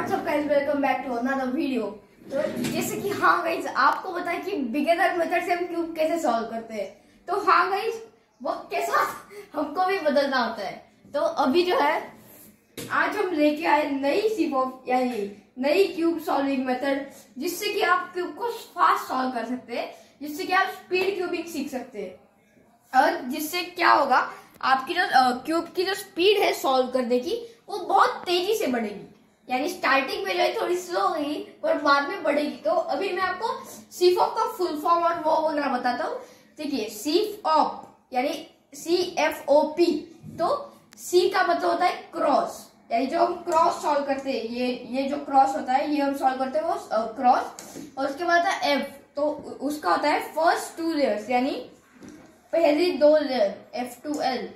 WhatsApp guys welcome back to another video तो जैसे कि हाँ गाइज आपको बताया कि बिगेदर मेथड से हम क्यूब कैसे सॉल्व करते हैं तो हाँ गाइज वक्त के साथ हमको भी बदलना होता है तो अभी जो है आज हम लेके आए नई सिप ऑफ यानी नई क्यूब सॉल्विंग मेथड जिससे कि आप क्यूब को फास्ट सॉल्व कर सकते हैं जिससे कि आप स्पीड क्यूबिंग सीख सकते हैं और जिससे क्या होगा आपकी जो क्यूब की जो स्पीड है सॉल्व करने की वो बहुत तेजी से बढ़ेगी यानी स्टार्टिंग में जो है थोड़ी स्लो होगी पर बाद में बढ़ेगी तो अभी मैं आपको सीफ ऑफ का फुल फॉर्म और वो बोलना बताता हूँ देखिए सीफ ऑफ यानी सी एफ ओ पी तो सी का मतलब होता है क्रॉस यानी जो हम क्रॉस सॉल्व करते हैं ये ये जो क्रॉस होता है ये हम सॉल्व करते हैं वो क्रॉस और उसके बाद आता है एफ तो उसका होता है फर्स्ट टू लेयर्स यानी पहली दो लेयर एफ टू एल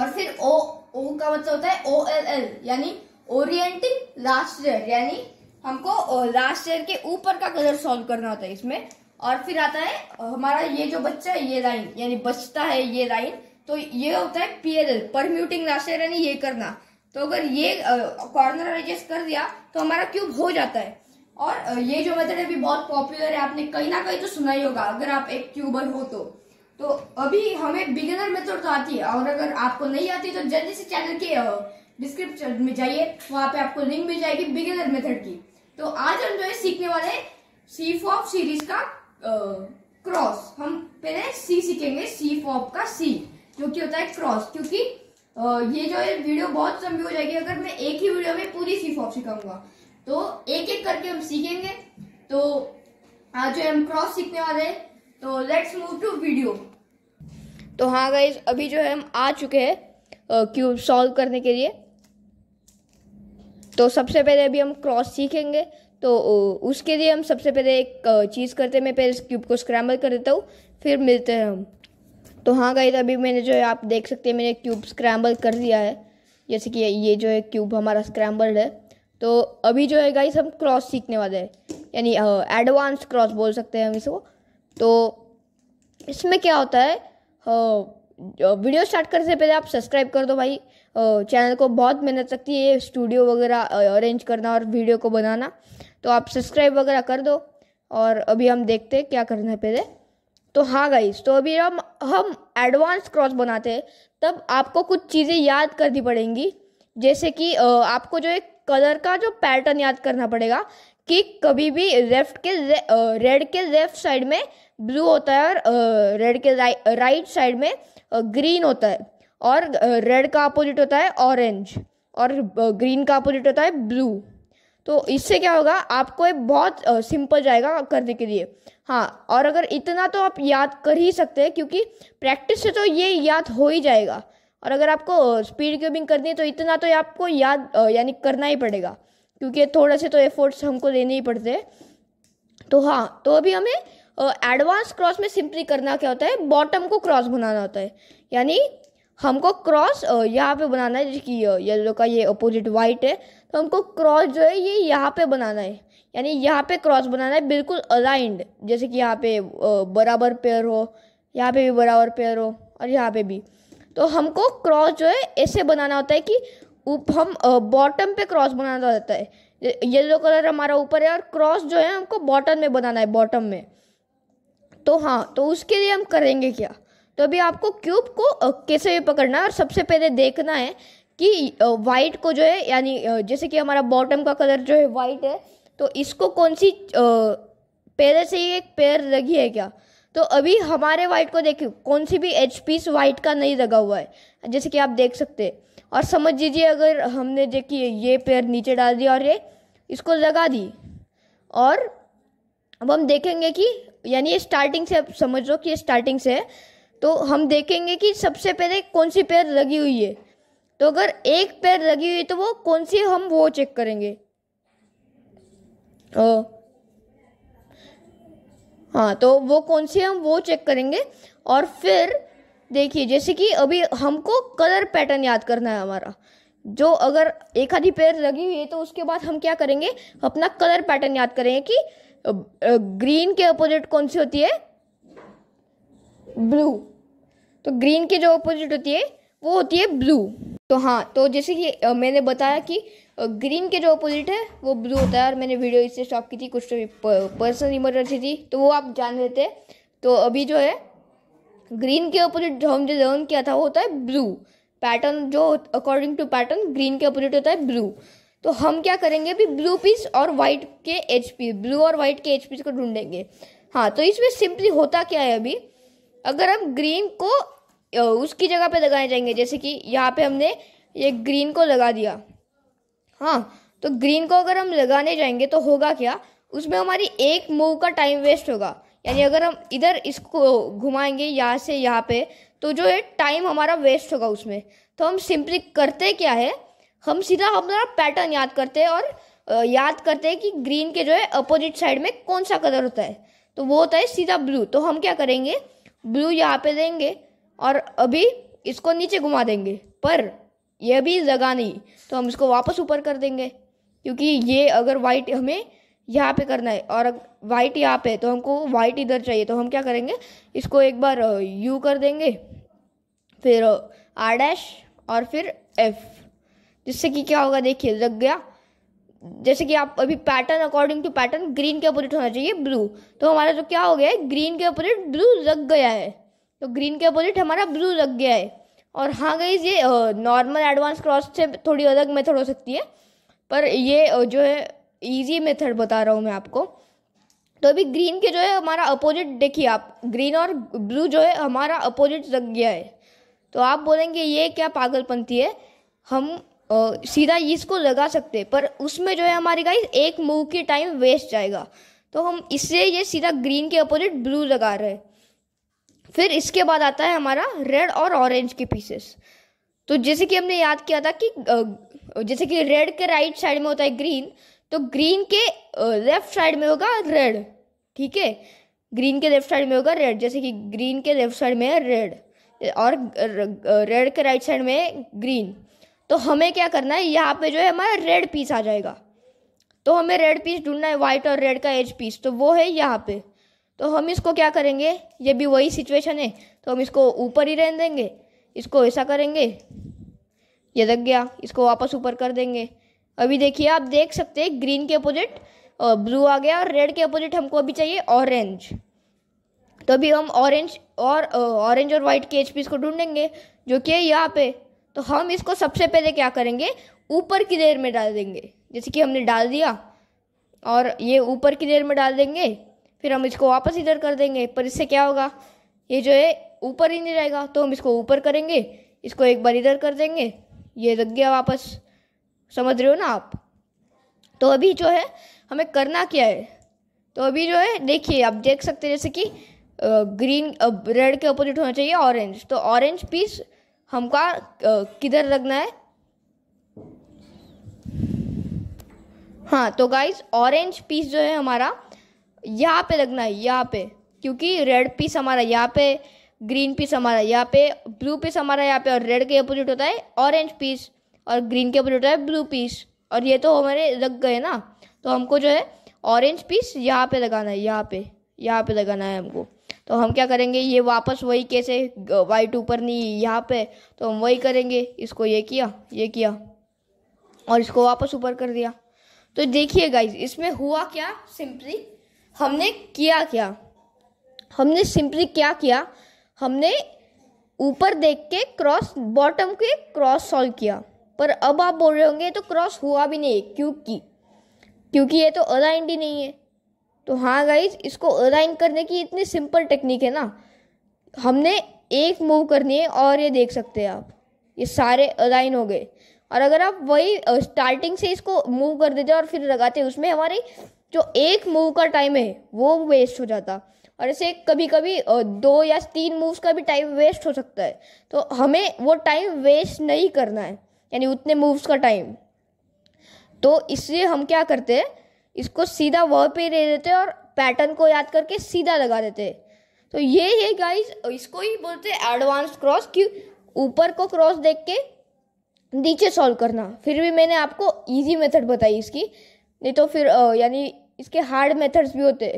और फिर ओ ओ का मतलब होता है ओ एल एल यानी ओरिएंटिंग लास्ट ईयर यानी हमको लास्ट ईयर के ऊपर का कलर सॉल्व करना होता है इसमें और फिर आता है हमारा ये जो बच्चा है ये लाइन यानी बचता है ये लाइन तो ये होता है पीएलएल परम्यूटिंग लास्ट ईयर यानी ये करना तो अगर ये कॉर्नर एडजस्ट कर दिया तो हमारा क्यूब हो जाता है और ये जो मेथड अभी बहुत पॉपुलर है आपने कहीं ना कहीं तो सुना ही होगा अगर आप एक क्यूबर हो तो तो अभी हमें बिगिनर मेथड तो आती है और अगर आपको नहीं आती तो जल्दी से चैनल के डिस्क्रिप्शन में जाइए वहां पे आपको लिंक मिल जाएगी बिगिनर मेथड की तो आज हम जो है सीखने वाले सी फॉप सीरीज का क्रॉस हम पहले सी सीखेंगे सी फॉप का सी जो कि होता है क्रॉस क्योंकि ये जो है वीडियो बहुत लंबी हो जाएगी अगर मैं एक ही वीडियो में पूरी सी फॉप सिखाऊंगा तो एक एक करके हम सीखेंगे तो आज जो है हम क्रॉस सीखने वाले हैं तो लेट्स मूव टू वीडियो तो हाँ गाइज अभी जो है हम आ चुके हैं क्यूब सॉल्व करने के लिए तो सबसे पहले अभी हम क्रॉस सीखेंगे तो उसके लिए हम सबसे पहले एक चीज़ करते हैं मैं पहले इस क्यूब को स्क्रैम्बल कर देता हूँ फिर मिलते हैं हम तो हाँ गई अभी मैंने जो है आप देख सकते हैं मैंने क्यूब स्क्रैम्बल कर दिया है जैसे कि ये जो है क्यूब हमारा स्क्रैम्बल्ड है तो अभी जो है गाइस हम क्रॉस सीखने वाले हैं यानी एडवांस क्रॉस बोल सकते हैं हम इसको तो इसमें क्या होता है वीडियो स्टार्ट करने से पहले आप सब्सक्राइब कर दो भाई चैनल को बहुत मेहनत लगती है स्टूडियो वगैरह अरेंज करना और वीडियो को बनाना तो आप सब्सक्राइब वगैरह कर दो और अभी हम देखते हैं क्या करना है पहले तो हाँ गाइस तो अभी हम हम एडवांस क्रॉस बनाते हैं तब आपको कुछ चीज़ें याद करनी पड़ेंगी जैसे कि आपको जो एक कलर का जो पैटर्न याद करना पड़ेगा कि कभी भी लेफ्ट के रेड के लेफ्ट साइड में ब्लू होता है और रेड के राइट साइड में ग्रीन होता है और रेड का अपोजिट होता है ऑरेंज और ग्रीन का अपोजिट होता है ब्लू तो इससे क्या होगा आपको ये बहुत सिंपल जाएगा करने के लिए हाँ और अगर इतना तो आप याद कर ही सकते हैं क्योंकि प्रैक्टिस से तो ये याद हो ही जाएगा और अगर आपको स्पीड क्यूबिंग करनी है तो इतना तो आपको याद यानी करना ही पड़ेगा क्योंकि थोड़े से तो एफर्ट्स हमको देने ही पड़ते हैं तो हाँ तो अभी हमें एडवांस क्रॉस में सिंपली करना क्या होता है बॉटम को क्रॉस बनाना होता है यानी हमको क्रॉस यहाँ पे बनाना है जिसकी येलो का ये अपोजिट वाइट है तो हमको क्रॉस जो है ये यहाँ पे बनाना है यानी यहाँ पे क्रॉस बनाना है बिल्कुल अलाइंड जैसे कि यहाँ पे बराबर पेयर हो यहाँ पे भी बराबर पेयर हो और यहाँ पे भी तो हमको क्रॉस जो है ऐसे बनाना होता है कि उप हम बॉटम पे क्रॉस बनाना होता है येलो कलर हमारा ऊपर है और क्रॉस जो है हमको बॉटम में बनाना है बॉटम में तो हाँ तो उसके लिए हम करेंगे क्या तो अभी आपको क्यूब को कैसे पकड़ना है और सबसे पहले देखना है कि वाइट को जो है यानी जैसे कि हमारा बॉटम का कलर जो है वाइट है तो इसको कौन सी पहले से ही एक पेयर लगी है क्या तो अभी हमारे वाइट को देखिए कौन सी भी एच पीस वाइट का नहीं लगा हुआ है जैसे कि आप देख सकते हैं और समझ लीजिए अगर हमने देखिए ये पेयर नीचे डाल दिया और ये इसको लगा दी और अब हम देखेंगे कि यानी ये स्टार्टिंग से आप समझ लो कि ये स्टार्टिंग से है तो हम देखेंगे कि सबसे पहले कौन सी पैर लगी हुई है तो अगर एक पैर लगी हुई है तो वो कौन सी हम वो चेक करेंगे ओ, हाँ तो वो कौन सी हम वो चेक करेंगे और फिर देखिए जैसे कि अभी हमको कलर पैटर्न याद करना है हमारा जो अगर एक आधी पेयर लगी हुई है तो उसके बाद हम क्या करेंगे अपना कलर पैटर्न याद करेंगे कि ग्रीन के अपोजिट कौन सी होती है ब्लू तो ग्रीन की जो अपोजिट होती है वो होती है ब्लू तो हाँ तो जैसे कि मैंने बताया कि ग्रीन के जो अपोजिट है वो ब्लू होता है और मैंने वीडियो इससे स्टॉप की थी कुछ तो पर्सनल इमरजेंसी थी तो वो आप जान लेते तो अभी जो है ग्रीन के अपोजिट जो हमने लर्न किया था वो होता है ब्लू पैटर्न जो अकॉर्डिंग टू पैटर्न ग्रीन के अपोजिट होता है ब्लू तो हम क्या करेंगे अभी ब्लू पीस और वाइट के एच पी ब्लू और वाइट के एच पीस को ढूंढेंगे हाँ तो इसमें सिंपली होता क्या है अभी अगर हम ग्रीन को उसकी जगह पे लगाए जाएंगे जैसे कि यहाँ पे हमने ये ग्रीन को लगा दिया हाँ तो ग्रीन को अगर हम लगाने जाएंगे तो होगा क्या उसमें हमारी एक मूव का टाइम वेस्ट होगा यानी अगर हम इधर इसको घुमाएंगे यहाँ से यहाँ पे तो जो है टाइम हमारा वेस्ट होगा उसमें तो हम सिंपली करते क्या है हम सीधा हमारा पैटर्न याद करते हैं और याद करते हैं कि ग्रीन के जो है अपोजिट साइड में कौन सा कलर होता है तो वो होता है सीधा ब्लू तो हम क्या करेंगे ब्लू यहाँ पे देंगे और अभी इसको नीचे घुमा देंगे पर यह भी जगह नहीं तो हम इसको वापस ऊपर कर देंगे क्योंकि ये अगर वाइट हमें यहाँ पे करना है और वाइट यहाँ पे तो हमको वाइट इधर चाहिए तो हम क्या करेंगे इसको एक बार यू कर देंगे फिर आर डैश और फिर एफ जिससे कि क्या होगा देखिए लग गया जैसे कि आप अभी pattern according to pattern green के अपोजिट होना चाहिए ब्लू तो हमारा जो क्या हो गया है ग्रीन के अपोजिट ब्लू लग गया है तो ग्रीन के अपोजिट हमारा ब्लू लग गया है और हाँ गई ये नॉर्मल एडवांस क्रॉस से थोड़ी अलग मेथड हो सकती है पर ये जो है इजी मेथड बता रहा हूँ मैं आपको तो अभी ग्रीन के जो है हमारा अपोजिट देखिए आप ग्रीन और ब्लू जो है हमारा अपोजिट लग गया है तो आप बोलेंगे ये क्या पागलपंथी है हम सीधा इसको लगा सकते पर उसमें जो है हमारी गाइस एक मूव के टाइम वेस्ट जाएगा तो हम इससे ये सीधा ग्रीन के अपोजिट ब्लू लगा रहे फिर इसके बाद आता है हमारा रेड और ऑरेंज के पीसेस तो जैसे कि हमने याद किया था कि जैसे कि रेड के राइट साइड में होता है ग्रीन तो ग्रीन के लेफ्ट साइड में होगा रेड ठीक है ग्रीन के लेफ्ट साइड में होगा रेड जैसे कि ग्रीन के लेफ्ट साइड में है रेड और रेड के राइट साइड में ग्रीन तो हमें क्या करना है यहाँ पे जो है हमारा रेड पीस आ जाएगा तो हमें रेड पीस ढूंढना है वाइट और रेड का एज पीस तो वो है यहाँ पे तो हम इसको क्या करेंगे ये भी वही सिचुएशन है तो हम इसको ऊपर ही रहने देंगे इसको ऐसा करेंगे ये लग गया इसको वापस ऊपर कर देंगे अभी देखिए आप देख सकते हैं ग्रीन के अपोजिट ब्लू आ गया और रेड के अपोजिट हमको अभी चाहिए ऑरेंज तो अभी हम ऑरेंज और ऑरेंज और वाइट के एच पीस को ढूंढेंगे जो कि है यहाँ पे तो हम इसको सबसे पहले क्या करेंगे ऊपर की लेयर में डाल देंगे जैसे कि हमने डाल दिया और ये ऊपर की लेयर में डाल देंगे फिर हम इसको वापस इधर कर देंगे पर इससे क्या होगा ये जो है ऊपर ही नहीं रहेगा तो हम इसको ऊपर करेंगे इसको एक बार इधर कर देंगे ये लग गया वापस समझ रहे हो ना आप तो अभी जो है हमें करना क्या है तो अभी जो है देखिए आप देख सकते हैं जैसे कि ग्रीन रेड के अपोजिट होना चाहिए ऑरेंज तो ऑरेंज पीस हमका किधर रखना है हाँ तो गाइज ऑरेंज पीस जो है हमारा यहाँ पे रखना है यहाँ पे क्योंकि रेड पीस हमारा यहाँ पे ग्रीन पीस हमारा यहाँ पे ब्लू पीस हमारा यहाँ पे और रेड के अपोजिट होता है ऑरेंज पीस और ग्रीन के अपोजिट होता है ब्लू पीस और ये तो हमारे रख गए ना तो हमको जो है ऑरेंज पीस यहाँ पे लगाना है यहाँ पे यहाँ पे लगाना है हमको तो हम क्या करेंगे ये वापस वही कैसे वाइट ऊपर नहीं यहाँ पे तो हम वही करेंगे इसको ये किया ये किया और इसको वापस ऊपर कर दिया तो देखिए गाइज इसमें हुआ क्या सिंपली हमने किया क्या हमने सिंपली क्या किया हमने ऊपर देख के क्रॉस बॉटम के क्रॉस सॉल्व किया पर अब आप बोल रहे होंगे तो क्रॉस हुआ भी नहीं क्योंकि क्योंकि ये तो अलाइंड ही नहीं है तो हाँ गाइज इसको अलाइन करने की इतनी सिंपल टेक्निक है ना हमने एक मूव करनी है और ये देख सकते हैं आप ये सारे अलाइन हो गए और अगर आप वही स्टार्टिंग से इसको मूव कर देते और फिर लगाते उसमें हमारे जो एक मूव का टाइम है वो वेस्ट हो जाता और ऐसे कभी कभी दो या तीन मूव्स का भी टाइम वेस्ट हो सकता है तो हमें वो टाइम वेस्ट नहीं करना है यानी उतने मूव्स का टाइम तो इसलिए हम क्या करते हैं इसको सीधा वह पे दे देते और पैटर्न को याद करके सीधा लगा देते तो ये है गाइस इसको ही बोलते एडवांस क्रॉस कि ऊपर को क्रॉस देख के नीचे सॉल्व करना फिर भी मैंने आपको इजी मेथड बताई इसकी नहीं तो फिर यानी इसके हार्ड मेथड्स भी होते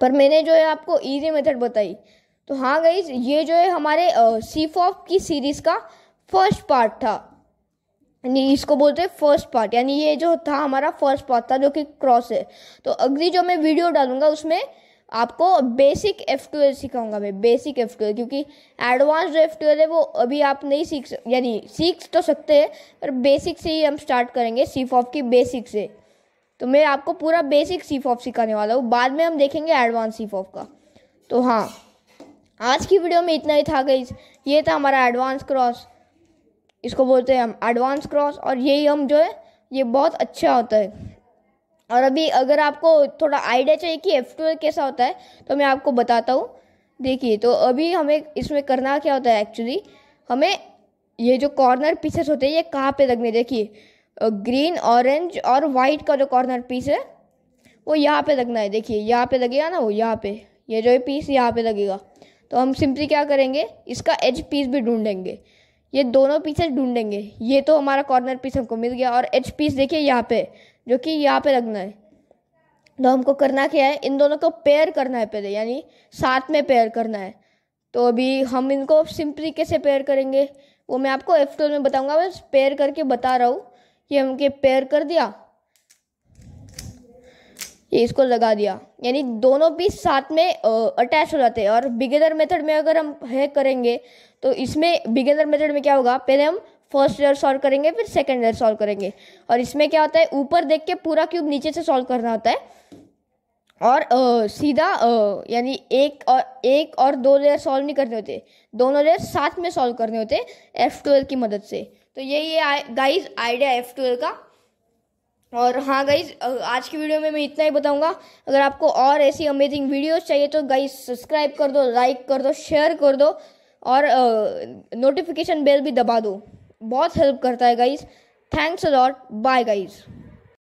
पर मैंने जो है आपको इजी मेथड बताई तो हाँ गाइज ये जो है हमारे सीफ ऑफ की सीरीज़ का फर्स्ट पार्ट था यानी इसको बोलते हैं फर्स्ट पार्ट यानी ये जो था हमारा फर्स्ट पार्ट था जो कि क्रॉस है तो अगली जो मैं वीडियो डालूंगा उसमें आपको बेसिक एफ टू एल सिखाऊंगा मैं बेसिक एफ टू एल क्योंकि एडवांस जो एफ टू एल है वो अभी आप नहीं सीख यानी सीख तो सकते हैं पर बेसिक से ही हम स्टार्ट करेंगे सी फॉफ की बेसिक से तो मैं आपको पूरा बेसिक सी फॉफ सिखाने वाला हूँ बाद में हम देखेंगे एडवांस सी फॉफ का तो हाँ आज की वीडियो में इतना ही था गई ये था हमारा एडवांस क्रॉस इसको बोलते हैं हम एडवांस क्रॉस और यही हम जो है ये बहुत अच्छा होता है और अभी अगर आपको थोड़ा आइडिया चाहिए कि एफ टू कैसा होता है तो मैं आपको बताता हूँ देखिए तो अभी हमें इसमें करना क्या होता है एक्चुअली हमें ये जो कॉर्नर पीसेस होते हैं ये कहाँ पे लगने देखिए ग्रीन ऑरेंज और वाइट का जो कॉर्नर पीस है वो यहाँ पे लगना है देखिए यहाँ पे लगेगा ना वो यहाँ पे ये जो है पीस यहाँ पे लगेगा तो हम सिंपली क्या करेंगे इसका एज पीस भी ढूंढेंगे ये दोनों पीसेस ढूंढेंगे ये तो हमारा कॉर्नर पीस हमको मिल गया और एच पीस देखिए यहाँ पे जो कि यहाँ पे लगना है तो हमको करना क्या है इन दोनों को पेयर करना है पहले यानी साथ में पेयर करना है तो अभी हम इनको सिंपली कैसे पेयर करेंगे वो मैं आपको एफ में बताऊंगा बस पेयर करके बता रहा हूँ कि हमके पेयर कर दिया ये इसको लगा दिया यानी दोनों पीस साथ में अटैच हो जाते हैं और बिगेदर मेथड में अगर हम है करेंगे तो इसमें बिगेनर मेथड में क्या होगा पहले हम फर्स्ट लेयर सॉल्व करेंगे फिर सेकेंड लेयर सॉल्व करेंगे और इसमें क्या होता है ऊपर देख के पूरा क्यूब नीचे से सॉल्व करना होता है और आ, सीधा यानी एक और एक और दो लेयर सॉल्व नहीं करने होते दोनों लेयर साथ में सॉल्व करने होते एफ ट्वेल्व की मदद से तो यही है गाइज आइडिया एफ ट्वेल्व का और हाँ गाइज आज की वीडियो में मैं इतना ही बताऊंगा अगर आपको और ऐसी अमेजिंग वीडियोस चाहिए तो गाइज सब्सक्राइब कर दो लाइक कर दो शेयर कर दो और नोटिफिकेशन बेल भी दबा दो बहुत हेल्प करता है guys thanks a lot bye guys